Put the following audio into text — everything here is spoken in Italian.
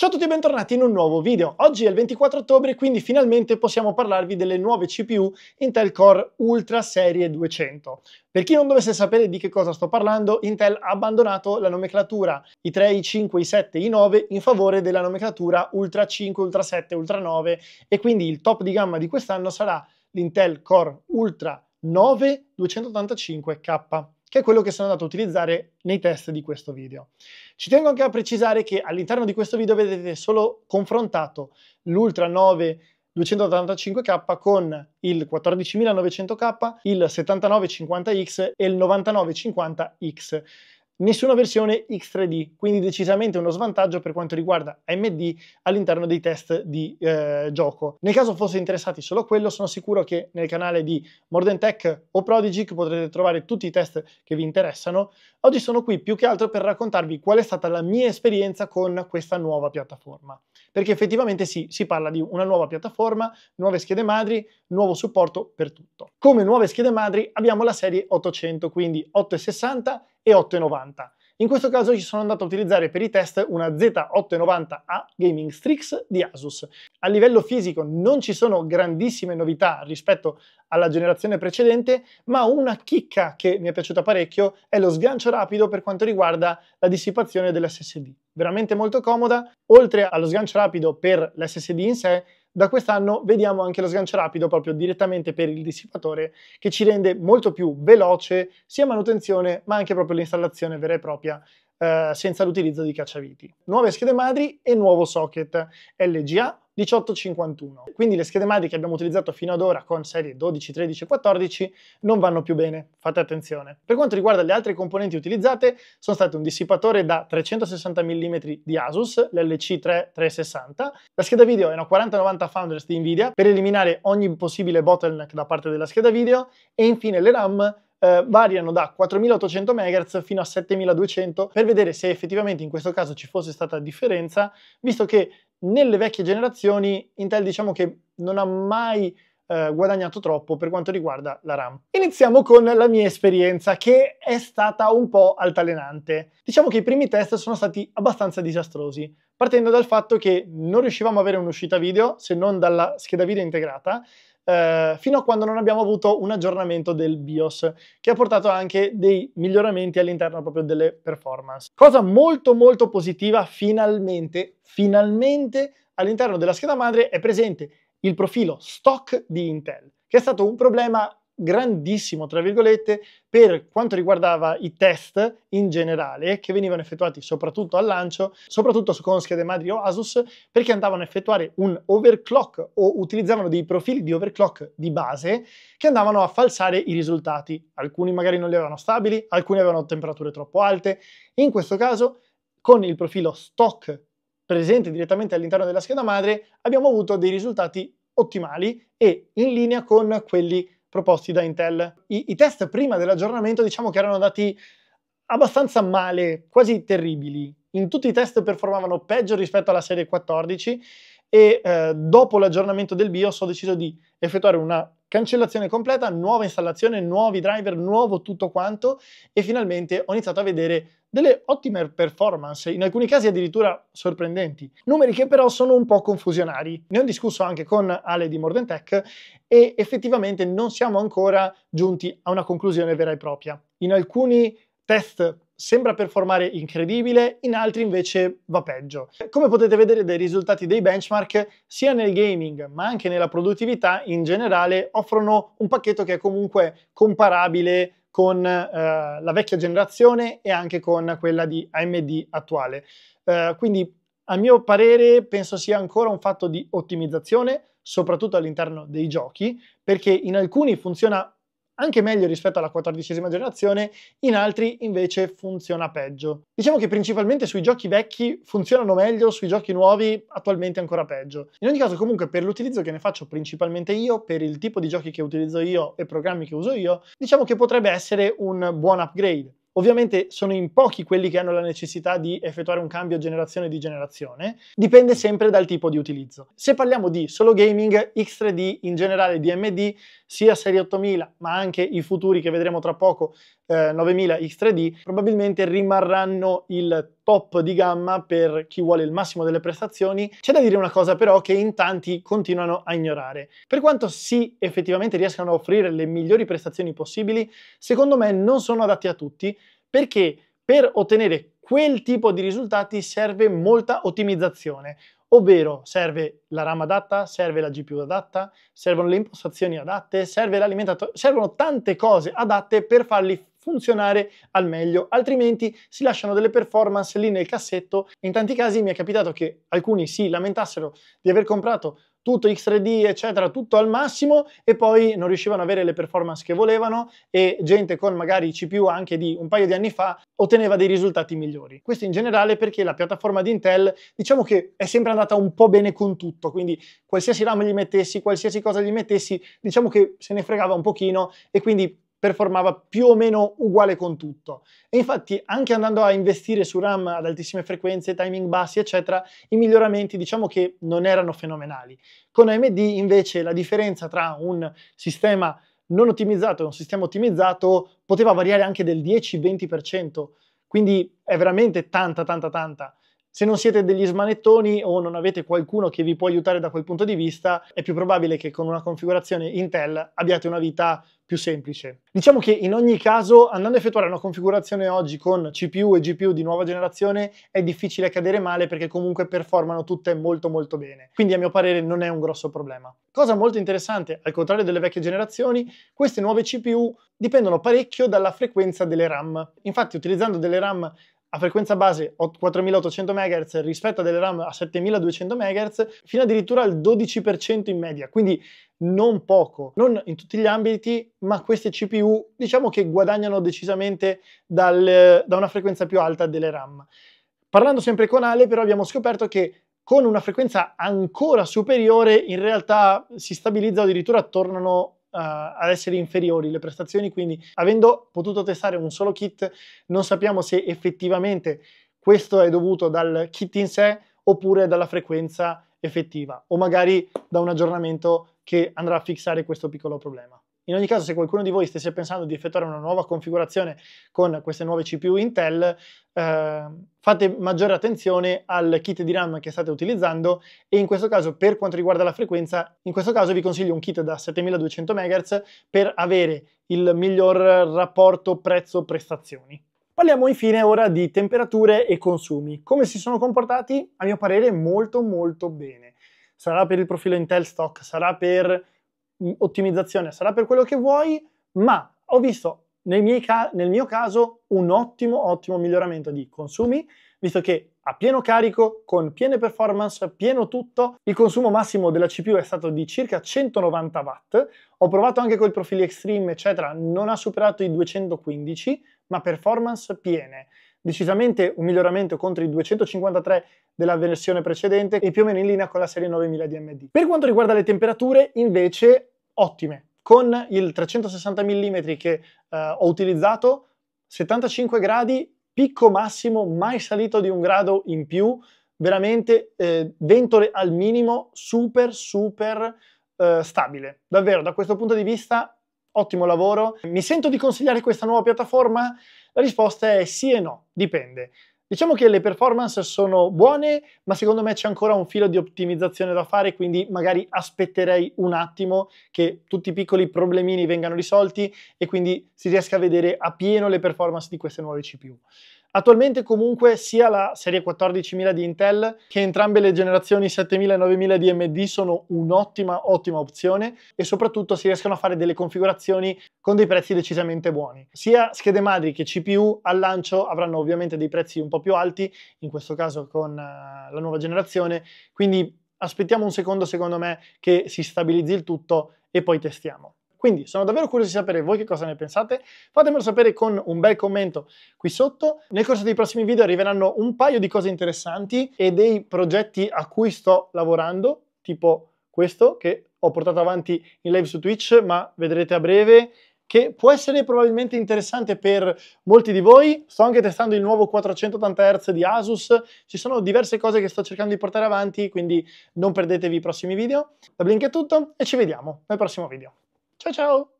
Ciao a tutti e bentornati in un nuovo video. Oggi è il 24 ottobre, quindi finalmente possiamo parlarvi delle nuove CPU Intel Core Ultra Serie 200. Per chi non dovesse sapere di che cosa sto parlando, Intel ha abbandonato la nomenclatura i3, i5, i7, i9 in favore della nomenclatura Ultra 5, Ultra 7, Ultra 9 e quindi il top di gamma di quest'anno sarà l'Intel Core Ultra 9 285K che è quello che sono andato a utilizzare nei test di questo video. Ci tengo anche a precisare che all'interno di questo video vedete solo confrontato l'Ultra 9 285K con il 14900K, il 7950X e il 9950X nessuna versione X3D, quindi decisamente uno svantaggio per quanto riguarda AMD all'interno dei test di eh, gioco. Nel caso fosse interessati solo a quello, sono sicuro che nel canale di Modern Tech o Prodigy potrete trovare tutti i test che vi interessano. Oggi sono qui più che altro per raccontarvi qual è stata la mia esperienza con questa nuova piattaforma, perché effettivamente sì, si parla di una nuova piattaforma, nuove schede madri, nuovo supporto per tutto. Come nuove schede madri abbiamo la serie 800, quindi 860 e 8,90. In questo caso ci sono andato a utilizzare per i test una Z890A Gaming Strix di Asus. A livello fisico non ci sono grandissime novità rispetto alla generazione precedente, ma una chicca che mi è piaciuta parecchio è lo sgancio rapido per quanto riguarda la dissipazione dell'SSD veramente molto comoda. Oltre allo sgancio rapido per l'SSD in sé, da quest'anno vediamo anche lo sgancio rapido proprio direttamente per il dissipatore che ci rende molto più veloce sia manutenzione ma anche proprio l'installazione vera e propria eh, senza l'utilizzo di cacciaviti. Nuove schede madri e nuovo socket LGA 1851. Quindi le schede madri che abbiamo utilizzato fino ad ora con serie 12, 13 e 14 non vanno più bene, fate attenzione. Per quanto riguarda le altre componenti utilizzate, sono state un dissipatore da 360 mm di Asus, llc 3 360, la scheda video è una 4090 Founders di Nvidia per eliminare ogni possibile bottleneck da parte della scheda video e infine le RAM eh, variano da 4800 MHz fino a 7200 per vedere se effettivamente in questo caso ci fosse stata differenza, visto che nelle vecchie generazioni Intel diciamo che non ha mai eh, guadagnato troppo per quanto riguarda la RAM. Iniziamo con la mia esperienza che è stata un po' altalenante. Diciamo che i primi test sono stati abbastanza disastrosi, partendo dal fatto che non riuscivamo a avere un'uscita video se non dalla scheda video integrata, eh, fino a quando non abbiamo avuto un aggiornamento del BIOS che ha portato anche dei miglioramenti all'interno proprio delle performance. Cosa molto molto positiva finalmente, finalmente all'interno della scheda madre è presente il profilo stock di Intel che è stato un problema grandissimo, tra virgolette, per quanto riguardava i test in generale che venivano effettuati soprattutto al lancio, soprattutto con schede madri o Asus, perché andavano a effettuare un overclock o utilizzavano dei profili di overclock di base che andavano a falsare i risultati. Alcuni magari non li avevano stabili, alcuni avevano temperature troppo alte. In questo caso, con il profilo stock presente direttamente all'interno della scheda madre, abbiamo avuto dei risultati ottimali e in linea con quelli proposti da Intel. I, i test prima dell'aggiornamento diciamo che erano andati abbastanza male, quasi terribili. In tutti i test performavano peggio rispetto alla serie 14 e eh, dopo l'aggiornamento del BIOS ho deciso di effettuare una cancellazione completa, nuova installazione, nuovi driver, nuovo tutto quanto e finalmente ho iniziato a vedere delle ottime performance, in alcuni casi addirittura sorprendenti, numeri che però sono un po' confusionari. Ne ho discusso anche con Ale di Mordentech e effettivamente non siamo ancora giunti a una conclusione vera e propria. In alcuni test sembra performare incredibile, in altri invece va peggio. Come potete vedere dai risultati dei benchmark, sia nel gaming ma anche nella produttività in generale offrono un pacchetto che è comunque comparabile con eh, la vecchia generazione e anche con quella di AMD attuale. Eh, quindi a mio parere penso sia ancora un fatto di ottimizzazione, soprattutto all'interno dei giochi, perché in alcuni funziona anche meglio rispetto alla quattordicesima generazione, in altri invece funziona peggio. Diciamo che principalmente sui giochi vecchi funzionano meglio, sui giochi nuovi attualmente ancora peggio. In ogni caso comunque per l'utilizzo che ne faccio principalmente io, per il tipo di giochi che utilizzo io e programmi che uso io, diciamo che potrebbe essere un buon upgrade. Ovviamente sono in pochi quelli che hanno la necessità di effettuare un cambio generazione di generazione, dipende sempre dal tipo di utilizzo. Se parliamo di solo gaming, X3D in generale di AMD, sia serie 8000 ma anche i futuri che vedremo tra poco eh, 9000 X3D probabilmente rimarranno il top di gamma per chi vuole il massimo delle prestazioni. C'è da dire una cosa però che in tanti continuano a ignorare. Per quanto sì effettivamente riescano a offrire le migliori prestazioni possibili, secondo me non sono adatti a tutti perché per ottenere quel tipo di risultati serve molta ottimizzazione, ovvero serve la RAM adatta, serve la GPU adatta, servono le impostazioni adatte, serve l'alimentatore, servono tante cose adatte per farli funzionare al meglio, altrimenti si lasciano delle performance lì nel cassetto. In tanti casi mi è capitato che alcuni si lamentassero di aver comprato tutto X3D, eccetera, tutto al massimo e poi non riuscivano ad avere le performance che volevano e gente con magari CPU anche di un paio di anni fa otteneva dei risultati migliori. Questo in generale perché la piattaforma di Intel diciamo che è sempre andata un po' bene con tutto, quindi qualsiasi RAM gli mettessi, qualsiasi cosa gli mettessi, diciamo che se ne fregava un pochino e quindi performava più o meno uguale con tutto. E infatti anche andando a investire su RAM ad altissime frequenze, timing bassi, eccetera, i miglioramenti diciamo che non erano fenomenali. Con AMD invece la differenza tra un sistema non ottimizzato e un sistema ottimizzato poteva variare anche del 10-20%, quindi è veramente tanta, tanta, tanta. Se non siete degli smanettoni o non avete qualcuno che vi può aiutare da quel punto di vista, è più probabile che con una configurazione Intel abbiate una vita più semplice. Diciamo che in ogni caso andando a effettuare una configurazione oggi con CPU e GPU di nuova generazione è difficile cadere male perché comunque performano tutte molto molto bene, quindi a mio parere non è un grosso problema. Cosa molto interessante, al contrario delle vecchie generazioni, queste nuove CPU dipendono parecchio dalla frequenza delle RAM. Infatti utilizzando delle RAM a frequenza base 4800 MHz rispetto a delle RAM a 7200 MHz fino addirittura al 12% in media, quindi non poco, non in tutti gli ambiti, ma queste CPU diciamo che guadagnano decisamente dal, da una frequenza più alta delle RAM. Parlando sempre con Ale però abbiamo scoperto che con una frequenza ancora superiore in realtà si stabilizza o addirittura tornano ad essere inferiori le prestazioni, quindi avendo potuto testare un solo kit non sappiamo se effettivamente questo è dovuto dal kit in sé oppure dalla frequenza effettiva o magari da un aggiornamento che andrà a fissare questo piccolo problema. In ogni caso, se qualcuno di voi stesse pensando di effettuare una nuova configurazione con queste nuove CPU Intel, eh, fate maggiore attenzione al kit di RAM che state utilizzando e in questo caso, per quanto riguarda la frequenza, in questo caso vi consiglio un kit da 7200 MHz per avere il miglior rapporto prezzo-prestazioni. Parliamo infine ora di temperature e consumi. Come si sono comportati? A mio parere molto molto bene. Sarà per il profilo Intel Stock, sarà per ottimizzazione sarà per quello che vuoi, ma ho visto ca- nel mio caso un ottimo, ottimo miglioramento di consumi, visto che a pieno carico, con piene performance, pieno tutto, il consumo massimo della CPU è stato di circa 190 watt, ho provato anche con i profili extreme, eccetera, non ha superato i 215, ma performance piene decisamente un miglioramento contro i 253 della versione precedente e più o meno in linea con la serie 9000 DMD. Per quanto riguarda le temperature, invece, ottime. Con il 360 mm che eh, ho utilizzato, 75 gradi, picco massimo, mai salito di un grado in più, veramente eh, ventole al minimo, super super eh, stabile. Davvero, da questo punto di vista ottimo lavoro. Mi sento di consigliare questa nuova piattaforma? La risposta è sì e no, dipende. Diciamo che le performance sono buone, ma secondo me c'è ancora un filo di ottimizzazione da fare, quindi magari aspetterei un attimo che tutti i piccoli problemini vengano risolti e quindi si riesca a vedere a pieno le performance di queste nuove CPU. Attualmente comunque sia la serie 14000 di Intel che entrambe le generazioni 7000 e 9000 di AMD sono un'ottima ottima opzione e soprattutto si riescono a fare delle configurazioni con dei prezzi decisamente buoni. Sia schede madri che CPU al lancio avranno ovviamente dei prezzi un po' più alti, in questo caso con eh, la nuova generazione, quindi aspettiamo un secondo secondo me che si stabilizzi il tutto e poi testiamo. Quindi sono davvero curioso di sapere voi che cosa ne pensate, fatemelo sapere con un bel commento qui sotto. Nel corso dei prossimi video arriveranno un paio di cose interessanti e dei progetti a cui sto lavorando, tipo questo che ho portato avanti in live su Twitch, ma vedrete a breve che può essere probabilmente interessante per molti di voi. Sto anche testando il nuovo 480 Hz di Asus, ci sono diverse cose che sto cercando di portare avanti, quindi non perdetevi i prossimi video. Da Blink è tutto e ci vediamo nel prossimo video. Ciao, ciao.